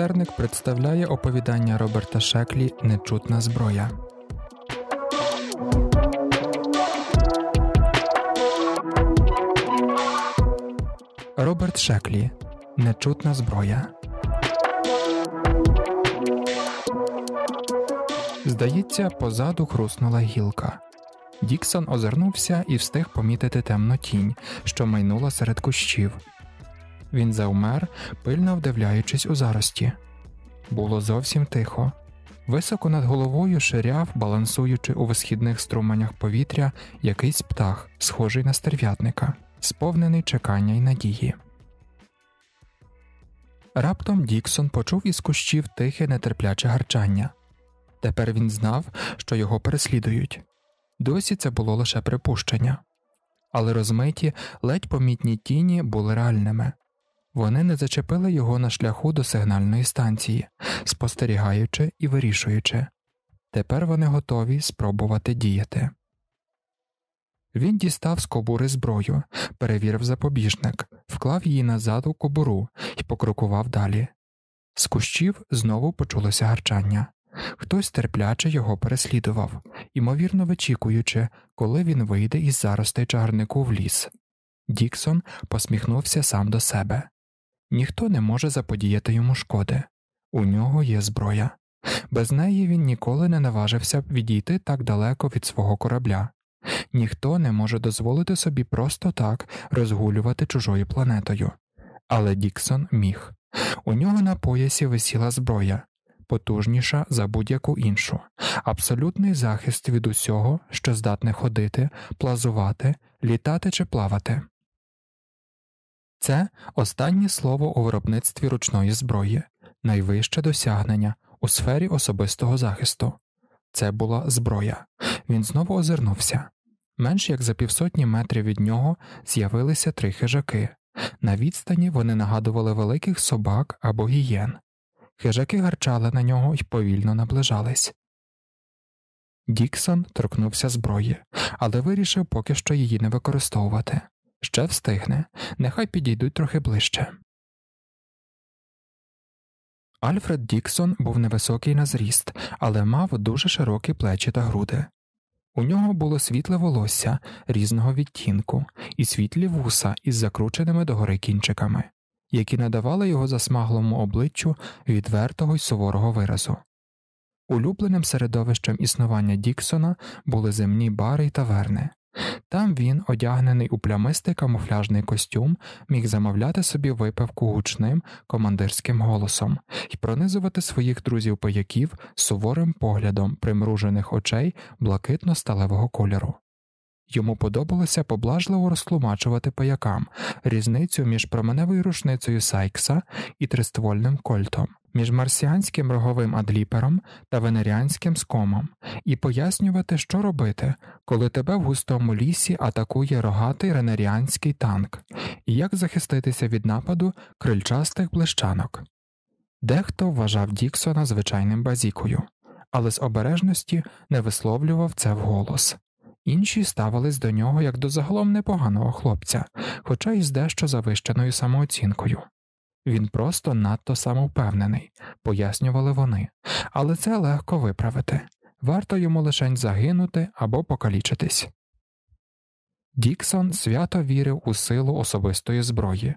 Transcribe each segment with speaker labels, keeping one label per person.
Speaker 1: Терник представляє оповідання Роберта Шеклі Нечутна зброя. Роберт Шеклі Нечутна зброя. Здається, позаду хруснула гілка. Діксон озирнувся і встиг помітити темну тінь, що майнула серед кущів. Він завмер, пильно вдивляючись у зарості. Було зовсім тихо. Високо над головою ширяв, балансуючи у висхідних струменях повітря, якийсь птах, схожий на стерв'ятника, сповнений чекання й надії. Раптом Діксон почув із кущів тихе нетерпляче гарчання. Тепер він знав, що його переслідують. Досі це було лише припущення, але розмиті, ледь помітні тіні були реальними. Вони не зачепили його на шляху до сигнальної станції, спостерігаючи і вирішуючи. Тепер вони готові спробувати діяти. Він дістав з кобури зброю, перевірив запобіжник, вклав її назад у кобуру і покрукував далі. З кущів знову почулося гарчання. Хтось терпляче його переслідував, імовірно вичікуючи, коли він вийде із заростей чагарнику в ліс. Діксон посміхнувся сам до себе ніхто не може заподіяти йому шкоди, у нього є зброя, без неї він ніколи не наважився б відійти так далеко від свого корабля, ніхто не може дозволити собі просто так розгулювати чужою планетою. Але Діксон міг. У нього на поясі висіла зброя, потужніша за будь-яку іншу, абсолютний захист від усього, що здатне ходити, плазувати, літати чи плавати. Це останнє слово у виробництві ручної зброї, найвище досягнення у сфері особистого захисту. Це була зброя. Він знову озирнувся. Менш як за півсотні метрів від нього з'явилися три хижаки. На відстані вони нагадували великих собак або гієн. Хижаки гарчали на нього і повільно наближались. Діксон торкнувся зброї, але вирішив поки що її не використовувати. Ще встигне, нехай підійдуть трохи ближче. Альфред Діксон був невисокий на зріст, але мав дуже широкі плечі та груди. У нього було світле волосся різного відтінку і світлі вуса із закрученими догори кінчиками, які надавали його засмаглому обличчю відвертого й суворого виразу. Улюбленим середовищем існування Діксона були земні бари й таверни. Там він, одягнений у плямистий камуфляжний костюм, міг замовляти собі випивку гучним командирським голосом і пронизувати своїх друзів-паяків суворим поглядом примружених очей блакитно сталевого кольору. Йому подобалося поблажливо розтлумачувати паякам різницю між променевою рушницею Сайкса і триствольним кольтом, між марсіанським роговим адліпером та венеріанським скомом, і пояснювати, що робити, коли тебе в густому лісі атакує рогатий ренеріанський танк, і як захиститися від нападу крильчастих блищанок. Дехто вважав Діксона звичайним базікою, але з обережності не висловлював це вголос інші ставились до нього як до загалом непоганого хлопця, хоча й з дещо завищеною самооцінкою. Він просто надто самовпевнений, пояснювали вони, але це легко виправити варто йому лишень загинути або покалічитись. Діксон свято вірив у силу особистої зброї.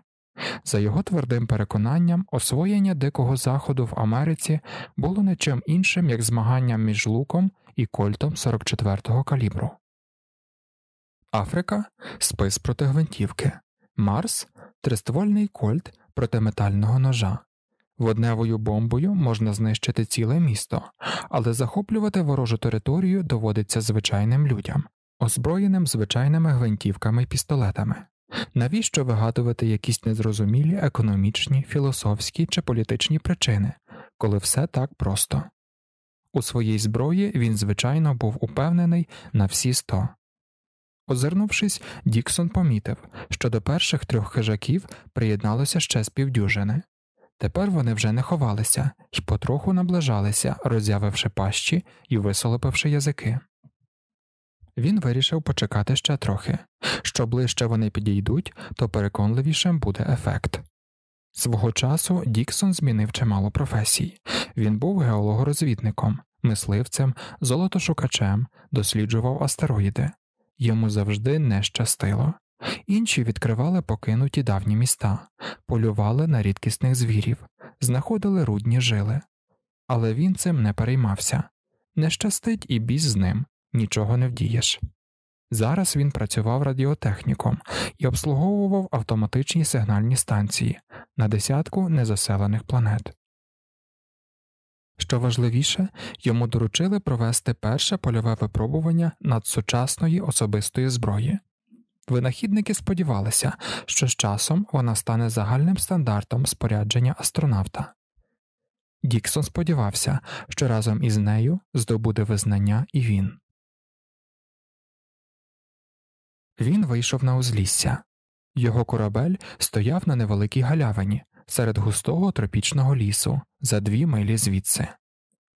Speaker 1: За його твердим переконанням, освоєння дикого заходу в Америці було не чим іншим як змаганням між луком і кольтом 44-го калібру. Африка спис проти гвинтівки, Марс триствольний кольт проти метального ножа. Водневою бомбою можна знищити ціле місто, але захоплювати ворожу територію доводиться звичайним людям, озброєним звичайними гвинтівками і пістолетами. Навіщо вигадувати якісь незрозумілі економічні, філософські чи політичні причини, коли все так просто? У своїй зброї він, звичайно, був упевнений на всі сто. Озирнувшись, Діксон помітив, що до перших трьох хижаків приєдналося ще з півдюжини. Тепер вони вже не ховалися і потроху наближалися, розявивши пащі і висолопивши язики. Він вирішив почекати ще трохи. Що ближче вони підійдуть, то переконливішим буде ефект. Свого часу Діксон змінив чимало професій. Він був геологорозвідником, мисливцем, золотошукачем, досліджував астероїди, йому завжди не щастило. Інші відкривали покинуті давні міста, полювали на рідкісних звірів, знаходили рудні жили. Але він цим не переймався не щастить і біз з ним, нічого не вдієш. Зараз він працював радіотехніком і обслуговував автоматичні сигнальні станції на десятку незаселених планет. Що важливіше, йому доручили провести перше польове випробування надсучасної особистої зброї. Винахідники сподівалися, що з часом вона стане загальним стандартом спорядження астронавта. Діксон сподівався, що разом із нею здобуде визнання і він. Він вийшов на узлісся. Його корабель стояв на невеликій галявині, серед густого тропічного лісу, за дві милі звідси.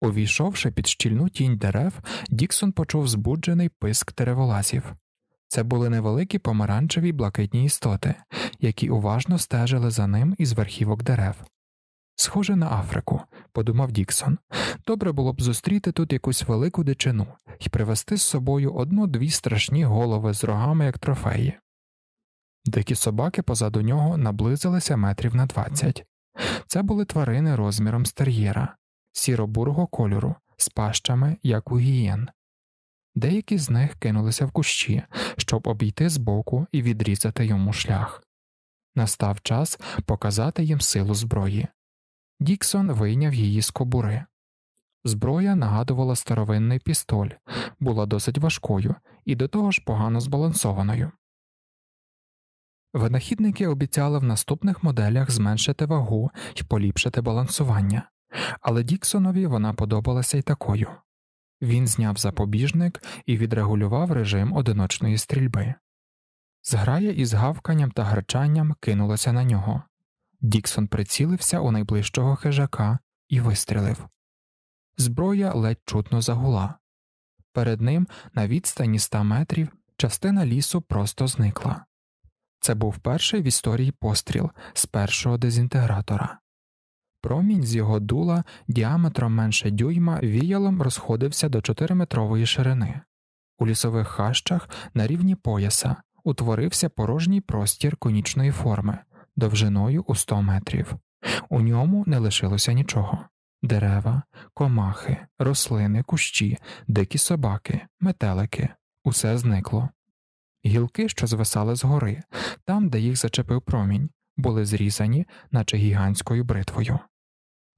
Speaker 1: Увійшовши під щільну тінь дерев, Діксон почув збуджений писк дереволазів. Це були невеликі помаранчеві блакитні істоти, які уважно стежили за ним із верхівок дерев. Схоже на Африку, подумав Діксон, добре було б зустріти тут якусь велику дичину і привезти з собою одну дві страшні голови з рогами як трофеї. Дикі собаки позаду нього наблизилися метрів на двадцять. Це були тварини розміром з тер'єра, сіробурого кольору, з пащами, як у гієн. Деякі з них кинулися в кущі, щоб обійти збоку і відрізати йому шлях. Настав час показати їм силу зброї. Діксон вийняв її з кобури. Зброя нагадувала старовинний пістоль, була досить важкою і до того ж погано збалансованою. Винахідники обіцяли в наступних моделях зменшити вагу і поліпшити балансування, але Діксонові вона подобалася й такою він зняв запобіжник і відрегулював режим одиночної стрільби. Зграя із гавканням та гарчанням кинулася на нього. Діксон прицілився у найближчого хижака і вистрілив. Зброя ледь чутно загула. Перед ним на відстані ста метрів частина лісу просто зникла. Це був перший в історії постріл з першого дезінтегратора. Промінь з його дула діаметром менше дюйма віялом розходився до 4-метрової ширини. У лісових хащах на рівні пояса утворився порожній простір конічної форми довжиною у 100 метрів. У ньому не лишилося нічого дерева, комахи, рослини, кущі, дикі собаки, метелики усе зникло. Гілки, що звисали з гори, там, де їх зачепив промінь, були зрізані, наче гігантською бритвою.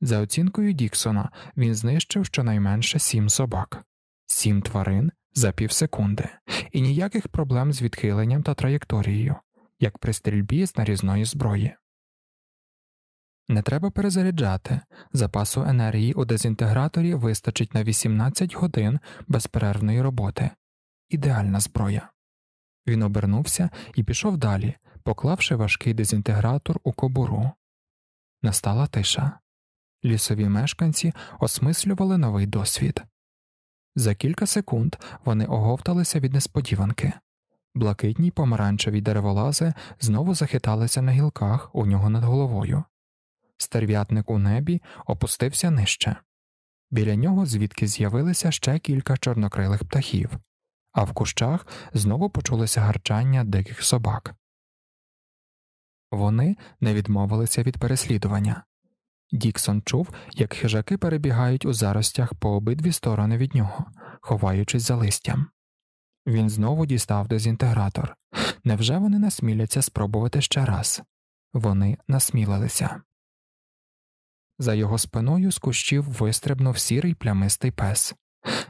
Speaker 1: За оцінкою Діксона, він знищив щонайменше сім собак, сім тварин за пів секунди, і ніяких проблем з відхиленням та траєкторією, як при стрільбі з нарізної зброї. Не треба перезаряджати запасу енергії у дезінтеграторі вистачить на 18 годин безперервної роботи ідеальна зброя. Він обернувся і пішов далі, поклавши важкий дезінтегратор у кобуру. Настала тиша. Лісові мешканці осмислювали новий досвід. За кілька секунд вони оговталися від несподіванки. Блакитні помаранчеві дереволази знову захиталися на гілках у нього над головою. Стерв'ятник у небі опустився нижче. Біля нього звідки з'явилися ще кілька чорнокрилих птахів а в кущах знову почулося гарчання диких собак. Вони не відмовилися від переслідування. Діксон чув, як хижаки перебігають у заростях по обидві сторони від нього, ховаючись за листям. Він знову дістав дезінтегратор. Невже вони насміляться спробувати ще раз? Вони насмілилися. За його спиною з кущів вистрибнув сірий плямистий пес.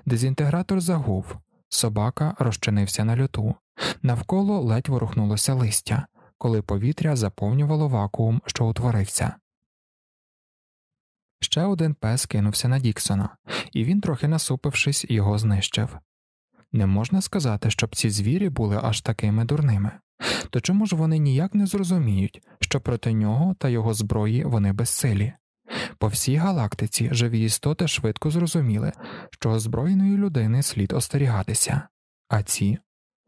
Speaker 1: Дезінтегратор загув, Собака розчинився на люту, навколо ледь ворухнулося листя, коли повітря заповнювало вакуум, що утворився. Ще один пес кинувся на Діксона, і він, трохи насупившись, його знищив. Не можна сказати, щоб ці звірі були аж такими дурними, то чому ж вони ніяк не зрозуміють, що проти нього та його зброї вони безсилі? По всій галактиці живі істоти швидко зрозуміли, що озброєної людини слід остерігатися, а ці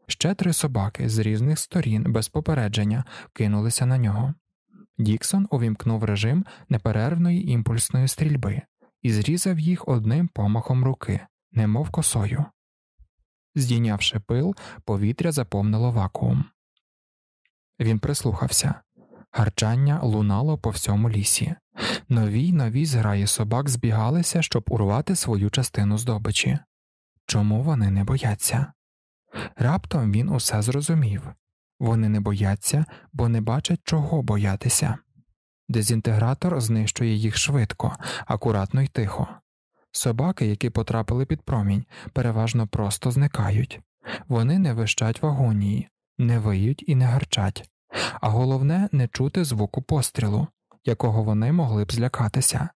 Speaker 1: ще три собаки з різних сторін без попередження кинулися на нього. Діксон увімкнув режим неперервної імпульсної стрільби і зрізав їх одним помахом руки, немов косою. Здійнявши пил, повітря заповнило вакуум. Він прислухався. Гарчання лунало по всьому лісі. Нові й нові зграї собак збігалися, щоб урвати свою частину здобичі. Чому вони не бояться? Раптом він усе зрозумів вони не бояться, бо не бачать, чого боятися. Дезінтегратор знищує їх швидко, акуратно й тихо. Собаки, які потрапили під промінь, переважно просто зникають, вони не вищать в агонії, не виють і не гарчать, а головне не чути звуку пострілу якого вони могли б злякатися,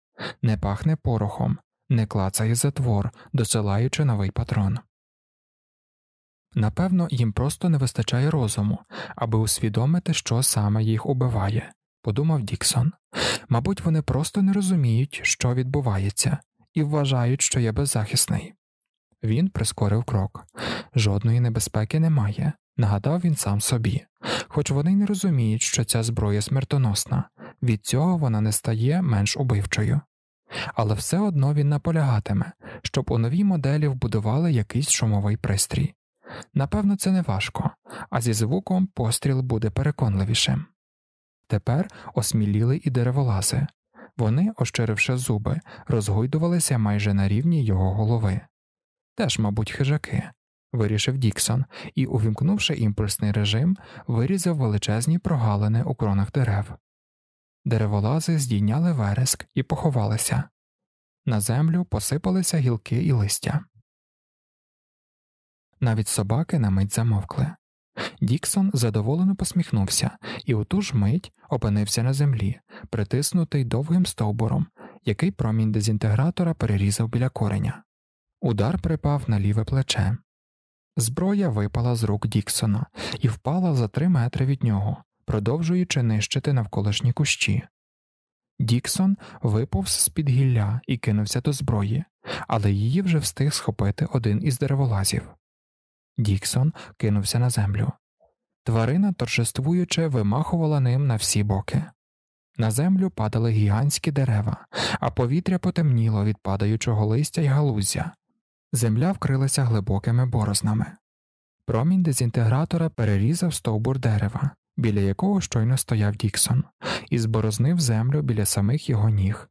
Speaker 1: не пахне порохом, не клацає затвор, досилаючи новий патрон. Напевно, їм просто не вистачає розуму, аби усвідомити, що саме їх убиває, подумав Діксон. Мабуть, вони просто не розуміють, що відбувається, і вважають, що я беззахисний. Він прискорив крок жодної небезпеки немає, нагадав він сам собі, хоч вони й не розуміють, що ця зброя смертоносна, від цього вона не стає менш убивчою. Але все одно він наполягатиме, щоб у новій моделі вбудували якийсь шумовий пристрій. Напевно, це не важко, а зі звуком постріл буде переконливішим. Тепер осміліли і дереволази. Вони, ощеривши зуби, розгойдувалися майже на рівні його голови. Теж, мабуть, хижаки, вирішив Діксон і, увімкнувши імпульсний режим, вирізав величезні прогалини у кронах дерев. Дереволази здійняли вереск і поховалися. На землю посипалися гілки і листя. Навіть собаки на мить замовкли. Діксон задоволено посміхнувся і у ту ж мить опинився на землі, притиснутий довгим стовбуром, який промінь дезінтегратора перерізав біля кореня. Удар припав на ліве плече. Зброя випала з рук Діксона і впала за три метри від нього, продовжуючи нищити навколишні кущі. Діксон виповз з під гілля і кинувся до зброї, але її вже встиг схопити один із дереволазів. Діксон кинувся на землю. Тварина торжествуюче вимахувала ним на всі боки. На землю падали гігантські дерева, а повітря потемніло від падаючого листя й галузя, земля вкрилася глибокими борознами. Промінь дезінтегратора перерізав стовбур дерева, біля якого щойно стояв Діксон, і зборознив землю біля самих його ніг.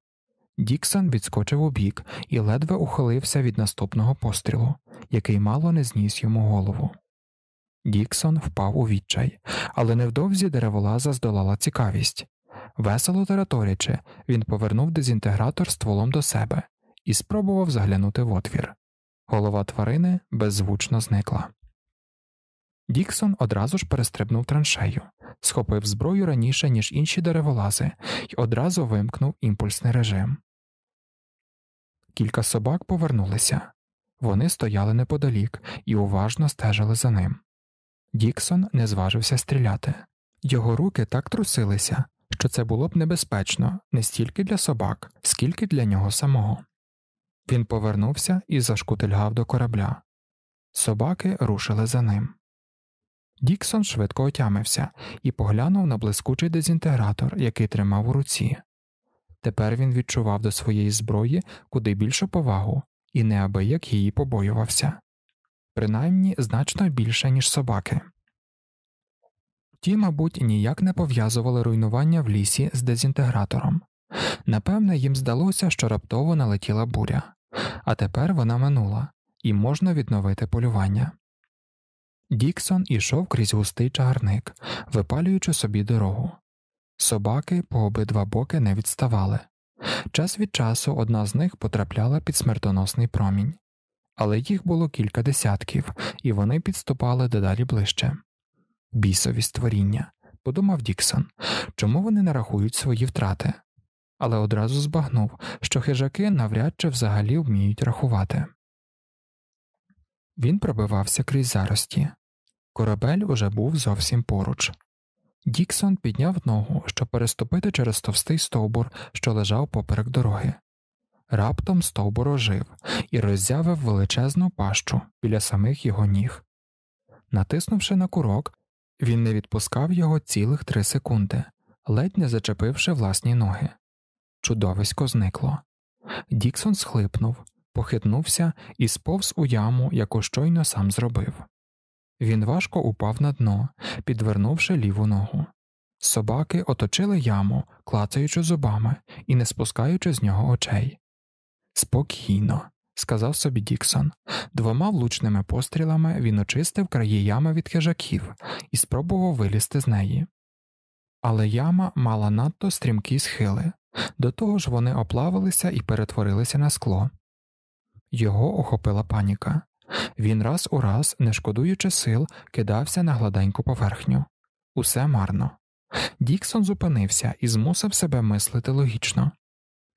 Speaker 1: Діксон відскочив убік і ледве ухилився від наступного пострілу, який мало не зніс йому голову. Діксон впав у відчай, але невдовзі дереволаза здолала цікавість. Весело тераторячи, він повернув дезінтегратор стволом до себе і спробував заглянути в отвір. Голова тварини беззвучно зникла. Діксон одразу ж перестрибнув траншею, схопив зброю раніше, ніж інші дереволази, і одразу вимкнув імпульсний режим. Кілька собак повернулися. Вони стояли неподалік і уважно стежили за ним. Діксон не зважився стріляти. Його руки так трусилися, що це було б небезпечно не стільки для собак, скільки для нього самого. Він повернувся і зашкутильгав до корабля. Собаки рушили за ним. Діксон швидко отямився і поглянув на блискучий дезінтегратор, який тримав у руці. Тепер він відчував до своєї зброї куди більшу повагу і неабияк її побоювався принаймні значно більше, ніж собаки. Ті, мабуть, ніяк не пов'язували руйнування в лісі з дезінтегратором Напевне, їм здалося, що раптово налетіла буря, а тепер вона минула і можна відновити полювання. Діксон ішов крізь густий чагарник, випалюючи собі дорогу. Собаки по обидва боки не відставали. Час від часу одна з них потрапляла під смертоносний промінь, але їх було кілька десятків, і вони підступали дедалі ближче. Бісові створіння, подумав Діксон, чому вони нарахують свої втрати але одразу збагнув, що хижаки навряд чи взагалі вміють рахувати. Він пробивався крізь зарості. Корабель уже був зовсім поруч. Діксон підняв ногу, щоб переступити через товстий стовбур, що лежав поперек дороги. Раптом стовбур ожив і роззявив величезну пащу біля самих його ніг. Натиснувши на курок, він не відпускав його цілих три секунди, ледь не зачепивши власні ноги чудовисько зникло. Діксон схлипнув, похитнувся і сповз у яму, яку щойно сам зробив. Він важко упав на дно, підвернувши ліву ногу. Собаки оточили яму, клацаючи зубами і не спускаючи з нього очей. Спокійно, сказав собі Діксон. Двома влучними пострілами він очистив краї ями від хижаків і спробував вилізти з неї. Але яма мала надто стрімкі схили, до того ж вони оплавилися і перетворилися на скло. Його охопила паніка. Він раз у раз, не шкодуючи сил, кидався на гладеньку поверхню. Усе марно. Діксон зупинився і змусив себе мислити логічно.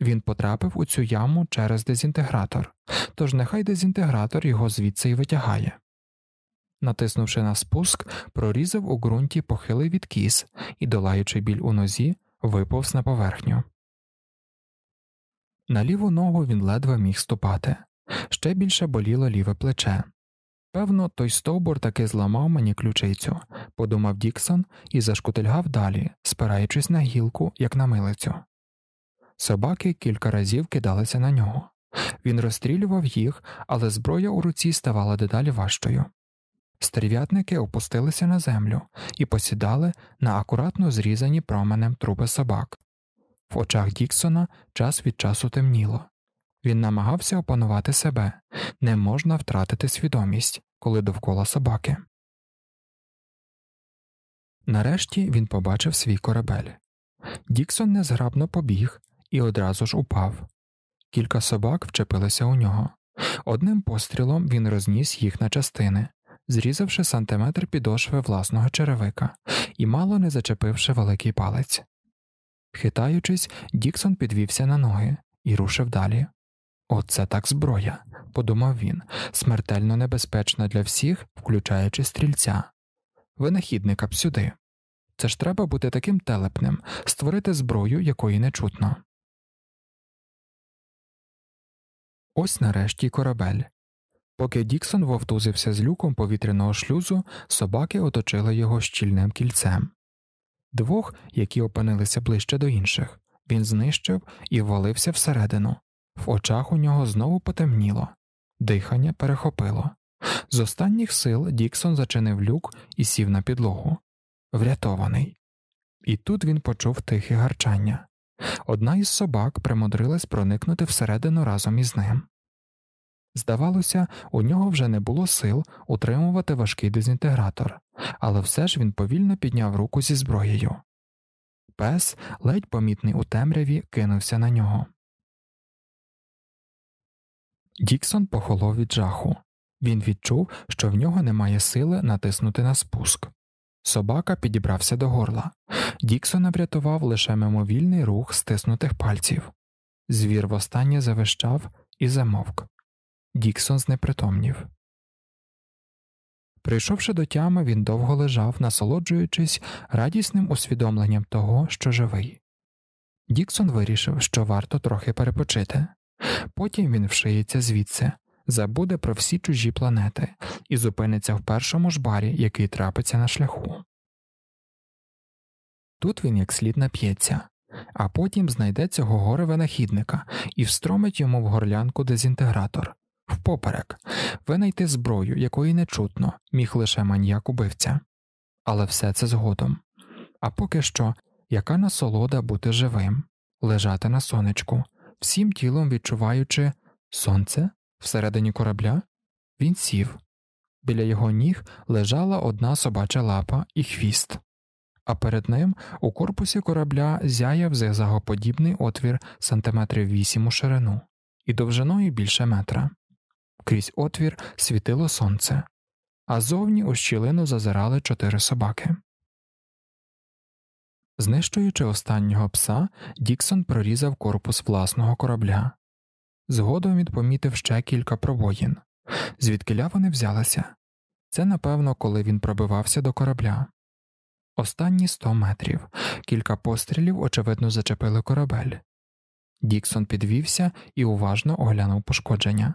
Speaker 1: Він потрапив у цю яму через дезінтегратор, тож нехай дезінтегратор його звідси й витягає. Натиснувши на спуск, прорізав у ґрунті похилий відкіс і, долаючи біль у нозі, виповз на поверхню. На ліву ногу він ледве міг ступати, ще більше боліло ліве плече. Певно, той стовбур таки зламав мені ключицю, подумав Діксон і зашкутильгав далі, спираючись на гілку, як на милицю. Собаки кілька разів кидалися на нього. Він розстрілював їх, але зброя у руці ставала дедалі важчою. Стерв'ятники опустилися на землю і посідали на акуратно зрізані променем труби собак, в очах Діксона час від часу темніло. Він намагався опанувати себе не можна втратити свідомість, коли довкола собаки. Нарешті він побачив свій корабель. Діксон незграбно побіг і одразу ж упав. Кілька собак вчепилися у нього. Одним пострілом він розніс їх на частини, зрізавши сантиметр підошви власного черевика і мало не зачепивши великий палець. Хитаючись, Діксон підвівся на ноги і рушив далі. Оце так зброя, подумав він, смертельно небезпечна для всіх, включаючи стрільця. Винахідника б сюди. Це ж треба бути таким телепним, створити зброю, якої не чутно. Ось нарешті корабель. Поки Діксон вовтузився з люком повітряного шлюзу, собаки оточили його щільним кільцем двох, які опинилися ближче до інших, він знищив і ввалився всередину. В очах у нього знову потемніло, дихання перехопило. З останніх сил Діксон зачинив люк і сів на підлогу, врятований. І тут він почув тихе гарчання. Одна із собак примудрилась проникнути всередину разом із ним. Здавалося, у нього вже не було сил утримувати важкий дезінтегратор, але все ж він повільно підняв руку зі зброєю. Пес, ледь помітний у темряві, кинувся на нього. Діксон похолов від жаху. Він відчув, що в нього немає сили натиснути на спуск. Собака підібрався до горла. Діксона врятував лише мимовільний рух стиснутих пальців. Звір востаннє завищав і замовк. Діксон знепритомнів. Прийшовши до тями, він довго лежав, насолоджуючись радісним усвідомленням того, що живий. Діксон вирішив, що варто трохи перепочити. Потім він вшиється звідси, забуде про всі чужі планети і зупиниться в першому ж барі, який трапиться на шляху. Тут він як слід нап'ється, а потім знайде цього горе винахідника і встромить йому в горлянку дезінтегратор, впоперек, винайти зброю, якої не чутно, міг лише маніяк убивця. Але все це згодом. А поки що, яка насолода бути живим, лежати на сонечку, всім тілом відчуваючи сонце всередині корабля, він сів. Біля його ніг лежала одна собача лапа і хвіст, а перед ним у корпусі корабля зяяв зигзагоподібний отвір сантиметрів вісім у ширину і довжиною більше метра. Крізь отвір світило сонце, а зовні у щілину зазирали чотири собаки. Знищуючи останнього пса, Діксон прорізав корпус власного корабля. Згодом він помітив ще кілька пробоїн, звідкиля вони взялися це, напевно, коли він пробивався до корабля. Останні сто метрів кілька пострілів, очевидно, зачепили корабель. Діксон підвівся і уважно оглянув пошкодження.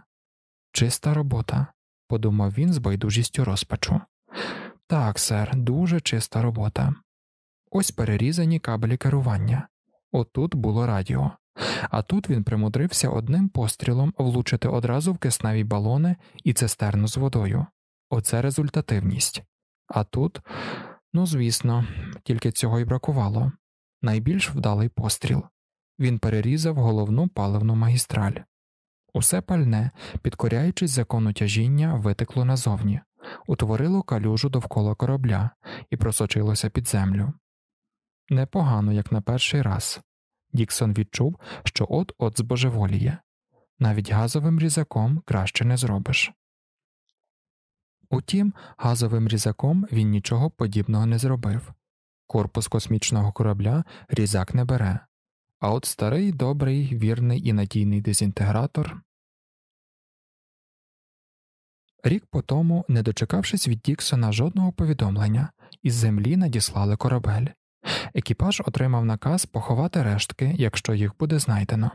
Speaker 1: Чиста робота, подумав він з байдужістю розпачу. Так, сер, дуже чиста робота. Ось перерізані кабелі керування. Отут було радіо, а тут він примудрився одним пострілом влучити одразу в кисневі балони і цистерну з водою. Оце результативність. А тут, ну звісно, тільки цього й бракувало найбільш вдалий постріл. Він перерізав головну паливну магістраль. Усе пальне, підкоряючись закону тяжіння, витекло назовні, утворило калюжу довкола корабля і просочилося під землю. Непогано, як на перший раз. Діксон відчув, що от от збожеволіє. Навіть газовим різаком краще не зробиш. Утім, газовим різаком він нічого подібного не зробив. Корпус космічного корабля різак не бере, а от старий, добрий, вірний і надійний дезінтегратор. Рік по тому, не дочекавшись від Діксона жодного повідомлення, із землі надіслали корабель. Екіпаж отримав наказ поховати рештки, якщо їх буде знайдено,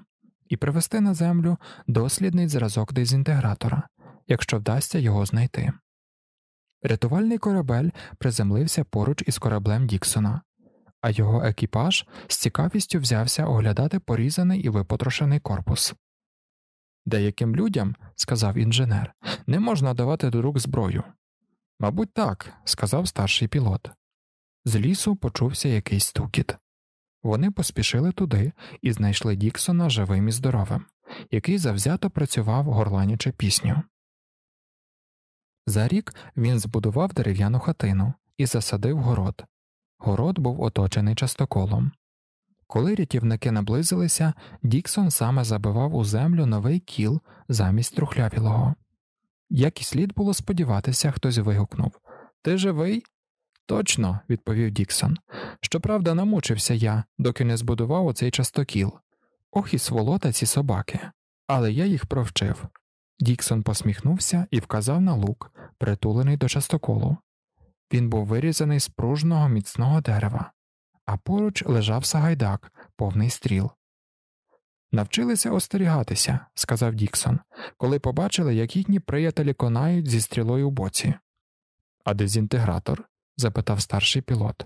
Speaker 1: і привезти на землю дослідний зразок дезінтегратора, якщо вдасться його знайти. Рятувальний корабель приземлився поруч із кораблем Діксона, а його екіпаж з цікавістю взявся оглядати порізаний і випотрошений корпус. Деяким людям, сказав інженер, не можна давати до рук зброю. Мабуть, так, сказав старший пілот. З лісу почувся якийсь стукіт. Вони поспішили туди і знайшли Діксона живим і здоровим, який завзято працював, горланячи пісню. За рік він збудував дерев'яну хатину і засадив город, Город був оточений частоколом. Коли рятівники наблизилися, Діксон саме забивав у землю новий кіл замість трухлявілого. Як і слід було сподіватися, хтось вигукнув Ти живий? Точно, відповів Діксон. Щоправда, намучився я, доки не збудував оцей частокіл. Ох і сволота ці собаки. Але я їх провчив. Діксон посміхнувся і вказав на лук, притулений до частоколу. Він був вирізаний з пружного міцного дерева, а поруч лежав сагайдак, повний стріл. Навчилися остерігатися, сказав Діксон, коли побачили, як їхні приятелі конають зі стрілою у боці. А дезінтегратор? запитав старший пілот.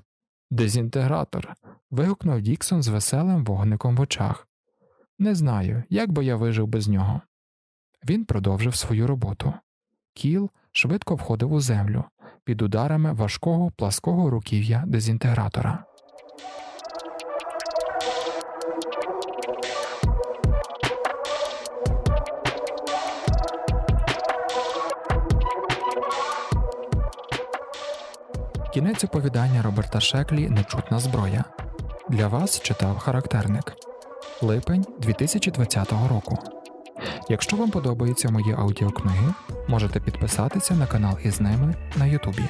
Speaker 1: Дезінтегратор. вигукнув Діксон з веселим вогником в очах. Не знаю, як би я вижив без нього. Він продовжив свою роботу. Кіл швидко входив у землю, під ударами важкого плаского руків'я дезінтегратора. Кінець оповідання Роберта Шеклі Нечутна зброя. Для вас читав характерник липень 2020 року. Якщо вам подобаються мої аудіокниги, можете підписатися на канал із ними на Ютубі.